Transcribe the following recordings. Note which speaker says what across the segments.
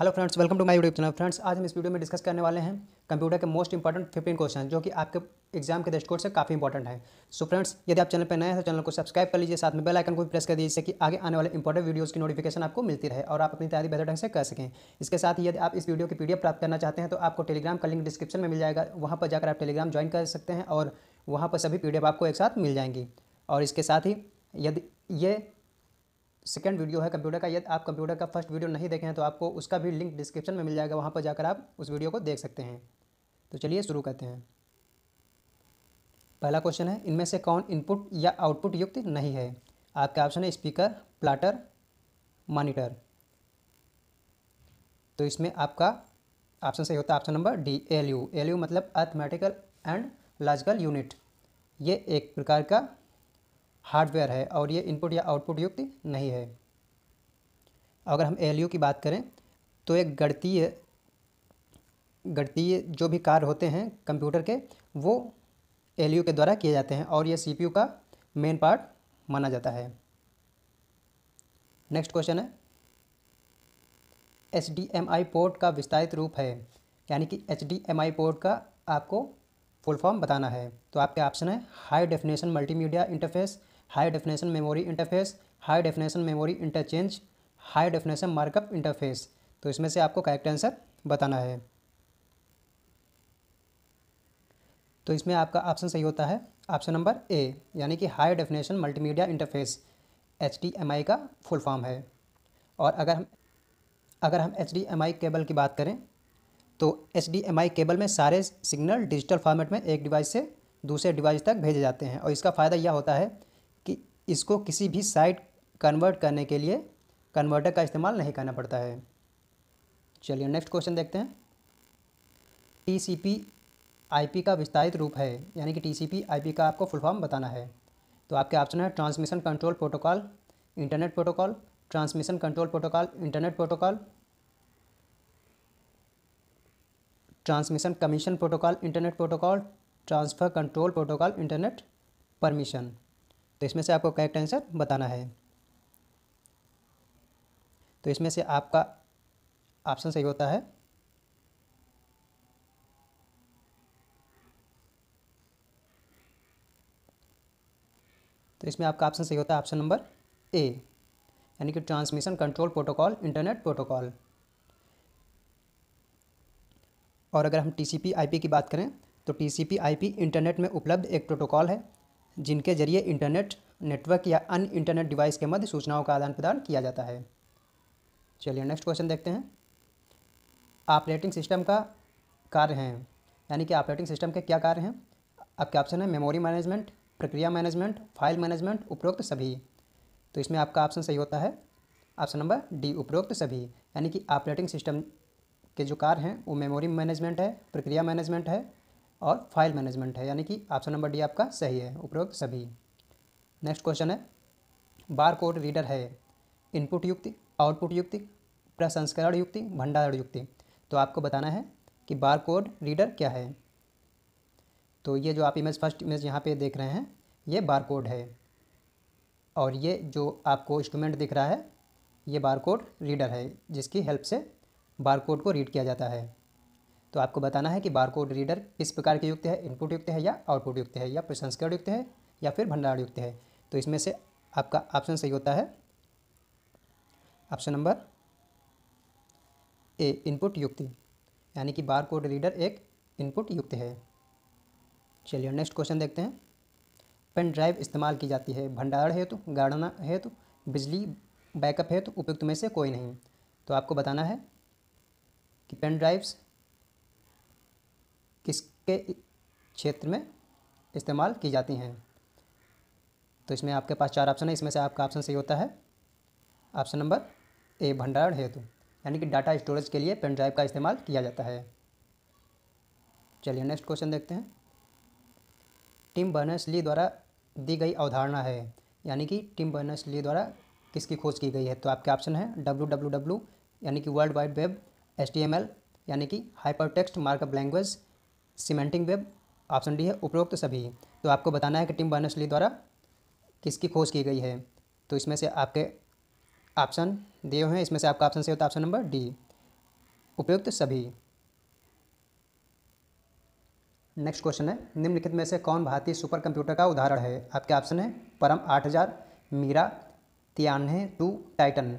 Speaker 1: hello friends welcome to my YouTube channel friends आज हम इस वीडियो में डिस्कस करने वाले हैं कंप्यूटर के मोस्ट इंपॉर्टेंट फिफ्टीन क्वेश्चन जो कि आपके एग्जाम के दृष्टिकोण से काफ़ी इंपॉर्टेंट है सो so फ्रेंड्स यदि आप चैनल पर नए हैं तो चैनल को सब्सक्राइब कर लीजिए साथ में बेल आइकन को भी प्रेस कर दीजिए जिससे कि आगे आने वाले इंपॉर्टेंट वीडियोज़ की नोटिफिकेशन आपको मिलती रहे और आप अपनी तैयारी बेहतर ढंग से कर सकें इसके साथ यदि आप इस वीडियो की पीडीएफ प्राप्त करना चाहते हैं तो आपको टेलीग्राम का लिंक डिस्क्रिप्शन में मिल जाएगा वहाँ पर जाकर आप टेलीग्राम ज्वाइन कर सकते हैं और वहाँ पर सभी पी आपको एक साथ मिल जाएंगी और इसके साथ ही यदि ये सेकेंड वीडियो है कंप्यूटर का यदि आप कंप्यूटर का फर्स्ट वीडियो नहीं देखे हैं तो आपको उसका भी लिंक डिस्क्रिप्शन में मिल जाएगा वहाँ पर जाकर आप उस वीडियो को देख सकते हैं तो चलिए शुरू करते हैं पहला क्वेश्चन है इनमें से कौन इनपुट या आउटपुट युक्त नहीं है आपका ऑप्शन है स्पीकर प्लाटर मॉनिटर तो इसमें आपका ऑप्शन सही होता है option number D L U L U मतलब अर्थमेटिकल एंड लॉजिकल यूनिट ये एक प्रकार का हार्डवेयर है और ये इनपुट या आउटपुट युक्त नहीं है अगर हम एल की बात करें तो एक गणतीय गणतीय जो भी कार्य होते हैं कंप्यूटर के वो एल के द्वारा किए जाते हैं और ये सी का मेन पार्ट माना जाता है नेक्स्ट क्वेश्चन है एच पोर्ट का विस्तारित रूप है यानी कि एच पोर्ट का आपको फुल फॉर्म बताना है तो आपके ऑप्शन है high definition multimedia interface high definition memory interface high definition memory interchange high definition markup interface तो इसमें से आपको करेक्ट आंसर बताना है तो इसमें आपका ऑप्शन सही होता है ऑप्शन नंबर ए यानी कि high definition multimedia interface H का फुल फॉर्म है और अगर हम अगर हम एच केबल की बात करें तो एच केबल में सारे सिग्नल डिजिटल फॉर्मेट में एक डिवाइस से दूसरे डिवाइस तक भेजे जाते हैं और इसका फ़ायदा यह होता है इसको किसी भी साइट कन्वर्ट करने के लिए कन्वर्टर का इस्तेमाल नहीं करना पड़ता है चलिए नेक्स्ट क्वेश्चन देखते हैं टीसीपी आईपी का विस्तारित रूप है यानी कि टीसीपी आईपी का आपको फुल फॉर्म बताना है तो आपके ऑप्शन है transmission control protocol internet protocol transmission control protocol internet protocol transmission commission protocol internet protocol transfer control protocol internet permission तो इसमें से आपको करेक्ट आंसर बताना है तो इसमें से आपका ऑप्शन सही होता है तो इसमें आपका ऑप्शन सही होता है ऑप्शन नंबर ए यानी कि transmission control protocol internet protocol और अगर हम टीसीपी आईपी की बात करें तो टीसीपी आईपी इंटरनेट में उपलब्ध एक प्रोटोकॉल है जिनके जरिए इंटरनेट नेटवर्क या अन्य इंटरनेट डिवाइस के मध्य सूचनाओं का आदान प्रदान किया जाता है चलिए नेक्स्ट क्वेश्चन देखते हैं ऑपरेटिंग सिस्टम का कार्य हैं यानी कि ऑपरेटिंग सिस्टम के क्या कार्य हैं आपके ऑप्शन है मेमोरी मैनेजमेंट प्रक्रिया मैनेजमेंट फाइल मैनेजमेंट उपरोक्त सभी तो इसमें आपका ऑप्शन सही होता है ऑप्शन नंबर डी उपरोक्त सभी यानी कि ऑपरेटिंग सिस्टम के जो कार्य हैं वो मेमोरी मैनेजमेंट है प्रक्रिया मैनेजमेंट है और फाइल मैनेजमेंट है यानी कि ऑप्शन नंबर डी आपका सही है उपरोक्त सभी नेक्स्ट क्वेश्चन है बार कोड रीडर है इनपुट युक्ति आउटपुट युक्ति प्रसंस्करण युक्ति भंडारण युक्ति तो आपको बताना है कि बार कोड रीडर क्या है तो ये जो आप इमेज फर्स्ट इमेज यहाँ पे देख रहे हैं ये बार कोड है और ये जो आपको इंस्ट्रूमेंट दिख रहा है ये बार कोड रीडर है जिसकी हेल्प से बार कोड को रीड किया जाता है तो आपको बताना है कि बारकोड रीडर किस प्रकार के युक्त है इनपुट युक्त है या आउटपुट युक्त है या प्रसंस्करण युक्त है या फिर भंडारण युक्त है तो इसमें से आपका ऑप्शन सही होता है ऑप्शन नंबर ए इनपुट युक्ति यानी कि बार कोड रीडर एक इनपुट युक्त है चलिए नेक्स्ट क्वेश्चन देखते हैं पेन ड्राइव इस्तेमाल की जाती है भंडारण है तो गाड़ना है तो बिजली बैकअप है तो उपयुक्त में से कोई नहीं तो आपको बताना है कि पेन ड्राइव्स किसके क्षेत्र में इस्तेमाल की जाती हैं तो इसमें आपके पास चार ऑप्शन है इसमें से आपका ऑप्शन सही होता है ऑप्शन नंबर ए भंडारण हेतु यानी कि डाटा स्टोरेज के लिए पेन ड्राइव का इस्तेमाल किया जाता है चलिए नेक्स्ट क्वेश्चन देखते हैं टिम बर्नर्स ली द्वारा दी गई अवधारणा है यानी कि टिम बर्नर्स ली द्वारा किसकी खोज की गई है तो आपके ऑप्शन है डब्ल्यू डब्लू डब्ल्यू यानी कि world wide web H T M L यानी कि hyper text markup language semantic web option D है उपरोक्त सभी तो आपको बताना है कि टिम बर्नर्स ली द्वारा किसकी खोज की गई है तो इसमें से आपके ऑप्शन दिए हुए हैं इसमें से आपका ऑप्शन सही होता है ऑप्शन नंबर डी उपयुक्त तो सभी नेक्स्ट क्वेश्चन है निम्नलिखित में से कौन भारतीय सुपर कंप्यूटर का उदाहरण है आपके ऑप्शन है परम आठ हज़ार मीरा तिरानवे टू टाइटन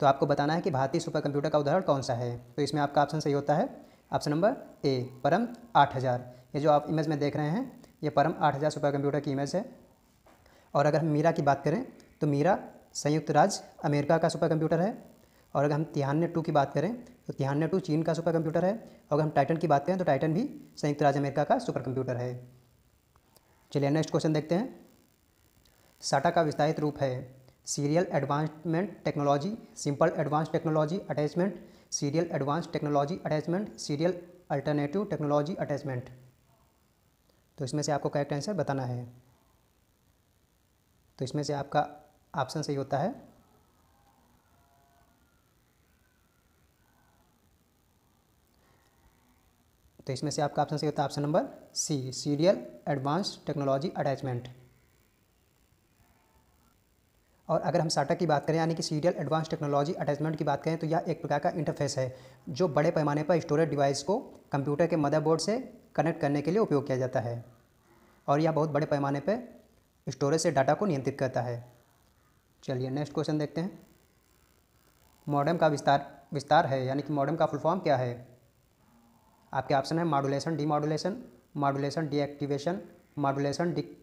Speaker 1: तो आपको बताना है कि भारतीय सुपर कंप्यूटर का उदाहरण कौन सा है तो इसमें आपका ऑप्शन सही होता है ऑप्शन नंबर ए परम आठ हज़ार ये जो आप इमेज में देख रहे हैं ये परम आठ हज़ार सुपर कंप्यूटर की इमेज है और अगर हम मीरा की बात करें तो मीरा संयुक्त राज्य अमेरिका का सुपर कंप्यूटर है और अगर हम तिहान्य टू की बात करें तो तिहान्य टू चीन का सुपर कंप्यूटर है और अगर हम टाइटन की बात करें तो टाइटन भी संयुक्त राज्य अमेरिका का सुपर कंप्यूटर है चलिए नेक्स्ट क्वेश्चन देखते हैं साटा का विस्तारित रूप है serial advancement technology simple advance technology attachment serial advance technology attachment serial alternative technology attachment तो इसमें से आपको करेक्ट आंसर बताना है तो इसमें से आपका ऑप्शन सही होता है तो इसमें से आपका ऑप्शन सही होता है option number C serial advance technology attachment और अगर हम साटा की बात करें यानी कि सीरियल एडवांस टेक्नोलॉजी अटैचमेंट की बात करें तो यह एक प्रकार का इंटरफेस है जो बड़े पैमाने पर स्टोरेज डिवाइस को कंप्यूटर के मदरबोर्ड से कनेक्ट करने के लिए उपयोग किया जाता है और यह बहुत बड़े पैमाने पर स्टोरेज से डाटा को नियंत्रित करता है चलिए नेक्स्ट क्वेश्चन देखते हैं मॉडर्म का विस्तार विस्तार है यानी कि मॉडर्म का फुल फॉर्म क्या है आपके ऑप्शन है modulation demodulation deactivation modulation dic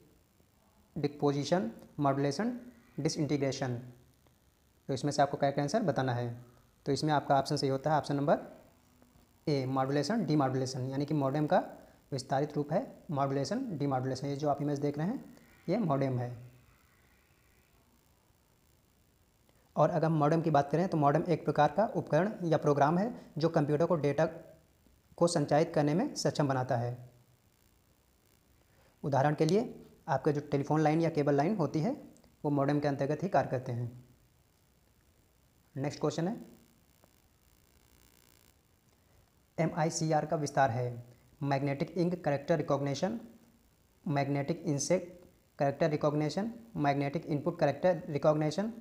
Speaker 1: decomposition modulation disintegration तो इसमें से आपको करेक्ट आंसर बताना है तो इसमें आपका ऑप्शन सही होता है option number A modulation demodulation यानी कि मॉडेम का विस्तारित रूप है मॉडुलेशन डी मॉडुलेशन ये जो आप इमेज देख रहे हैं ये मॉडेम है और अगर हम मॉडम की बात करें तो मॉडम एक प्रकार का उपकरण या प्रोग्राम है जो कंप्यूटर को डेटा को संचालित करने में सक्षम बनाता है उदाहरण के लिए आपका जो टेलीफोन लाइन या केबल लाइन होती है वो मॉडेम के अंतर्गत ही कार्य करते हैं नेक्स्ट क्वेश्चन है एम का विस्तार है magnetic ink character recognition magnetic insect character recognition magnetic input character recognition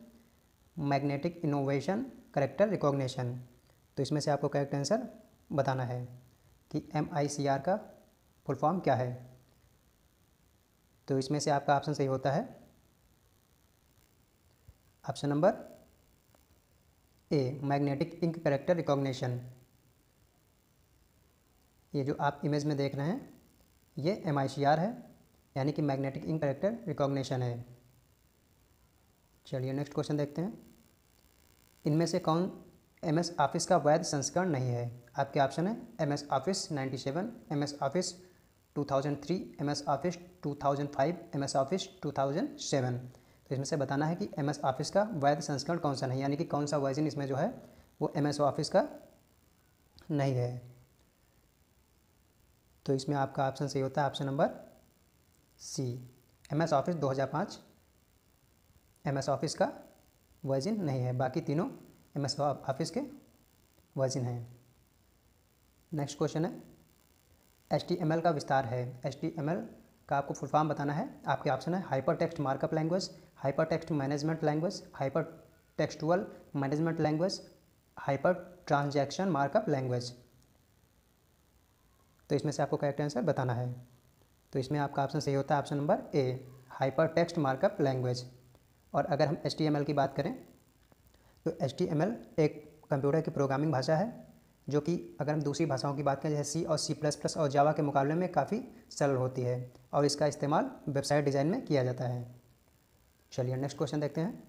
Speaker 1: magnetic innovation character recognition तो इसमें से आपको करेक्ट आंसर बताना है कि एम का फुल फॉर्म क्या है तो इसमें से आपका ऑप्शन सही होता है option number A magnetic ink character recognition ये जो आप इमेज में देख रहे हैं ये एम है यानी कि मैग्नेटिक इंक करेक्टर रिकॉग्निशन है चलिए नेक्स्ट क्वेश्चन देखते हैं इनमें से कौन एम एस ऑफिस का वैध संस्करण नहीं है आपके ऑप्शन है M S office 97, M S office two thousand three M S office two thousand five M S office two thousand seven तो इसमें से बताना है कि एम एस ऑफिस का वैध संस्करण कौन सा नहीं यानी कि कौन सा वर्जन इसमें जो है वो एम एस ऑफिस का नहीं है तो इसमें आपका ऑप्शन सही होता है option number C M S office दो हज़ार पाँच एम एस ऑफिस का वर्जन नहीं है बाकी तीनों एम एस ऑफिस के वर्जन हैं नेक्स्ट क्वेश्चन है एच टी एम एल का विस्तार है एच टी एम एल का आपको फुल फॉर्म बताना है आपके ऑप्शन है hyper text markup language hyper text management language hyper textual management language hyper transaction markup language तो इसमें से आपको करेक्ट आंसर बताना है तो इसमें आपका ऑप्शन सही होता है option number A hyper text markup language और अगर हम एच की बात करें तो एच एक कंप्यूटर की प्रोग्रामिंग भाषा है जो कि अगर हम दूसरी भाषाओं की बात करें जैसे सी और सी प्लस प्लस और जावा के मुकाबले में काफ़ी सरल होती है और इसका इस्तेमाल वेबसाइट डिज़ाइन में किया जाता है चलिए नेक्स्ट क्वेश्चन देखते हैं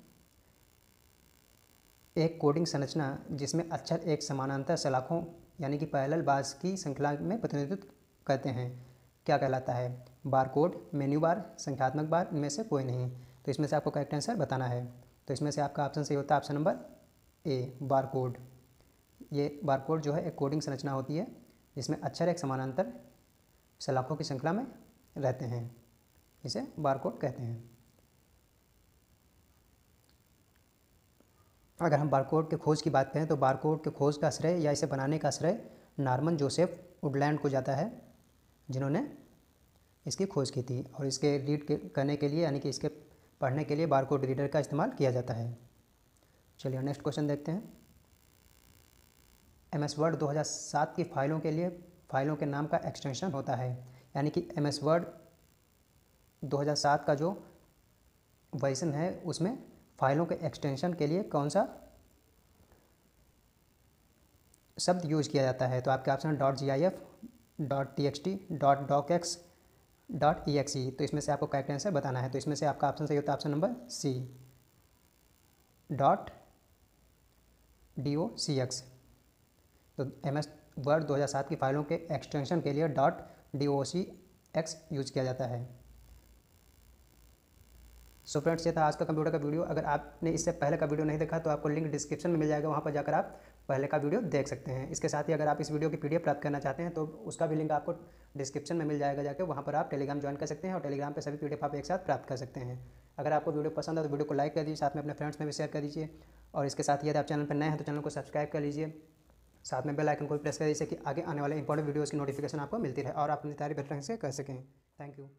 Speaker 1: एक कोडिंग संरचना जिसमें अक्षर एक समानांतर सलाखों यानी कि पैरेलल बार्स की श्रृंखला में प्रतिनिधित्व करते हैं क्या कहलाता है बार कोड मेन्यू बार संख्यात्मक बार इनमें से कोई नहीं तो इसमें से आपको करेक्ट आंसर बताना है तो इसमें से आपका ऑप्शन सही होता है option number A bar code ये बारकोड जो है एक कोडिंग संरचना होती है जिसमें अक्षर एक समानांतर सलाखों की श्रृंखला में रहते हैं इसे बारकोड कहते हैं अगर हम बारकोड के खोज की बात करें तो बारकोड के खोज का श्रेय या इसे बनाने का श्रेय नार्मन जोसेफ वुडलैंड को जाता है जिन्होंने इसकी खोज की थी और इसके रीड करने के लिए यानी कि इसके पढ़ने के लिए बारकोड रीडर का इस्तेमाल किया जाता है चलिए नेक्स्ट क्वेश्चन देखते हैं एम एस वर्ड दो की फाइलों के लिए फाइलों के नाम का एक्सटेंशन होता है यानी कि एम एस वर्ड 2007 का जो वर्जन है उसमें फाइलों के एक्सटेंशन के लिए कौन सा शब्द यूज किया जाता है तो आपके option dot G I F dot T X T dot doc X dot E X E तो इसमें से आपको करेक्ट आंसर बताना है तो इसमें से आपका ऑप्शन सही होता है option number C dot D O C X तो एम एस वर्ड दो की फाइलों के एक्सटेंशन के लिए dot D O C X use किया जाता है सो फ्रेंड्स ये था आज का कंप्यूटर का वीडियो अगर आपने इससे पहले का वीडियो नहीं देखा तो आपको लिंक डिस्क्रिप्शन में मिल जाएगा वहाँ पर जाकर आप पहले का वीडियो देख सकते हैं इसके साथ ही अगर आप इस वीडियो की पीडीएफ प्राप्त करना चाहते हैं तो उसका भी लिंक आपको डिस्क्रिप्शन में मिल जाएगा जाकर वहाँ पर आप टेलीग्राम ज्वाइन कर सकते हैं और टेलीग्राम पर सभी पी आप एक साथ प्राप्त कर सकते हैं अगर आपको वीडियो पसंद है तो वीडियो को लाइक कर दीजिए साथ में अपने फ्रेंड्स में भी शेयर कर दीजिए और इसके साथ ही यदि आप चैनल पर नए हैं तो चैनल को सब्सक्राइब कर लीजिए साथ में बेल आइकन को भी प्रेस करें जिससे कि आगे आने वाले इंपॉर्टेंट वीडियोज़ की नोटिफिकेशन आपको मिलती रहे और आप अपनी तैयारी बेहतर ढंग से कर सकें थैंक यू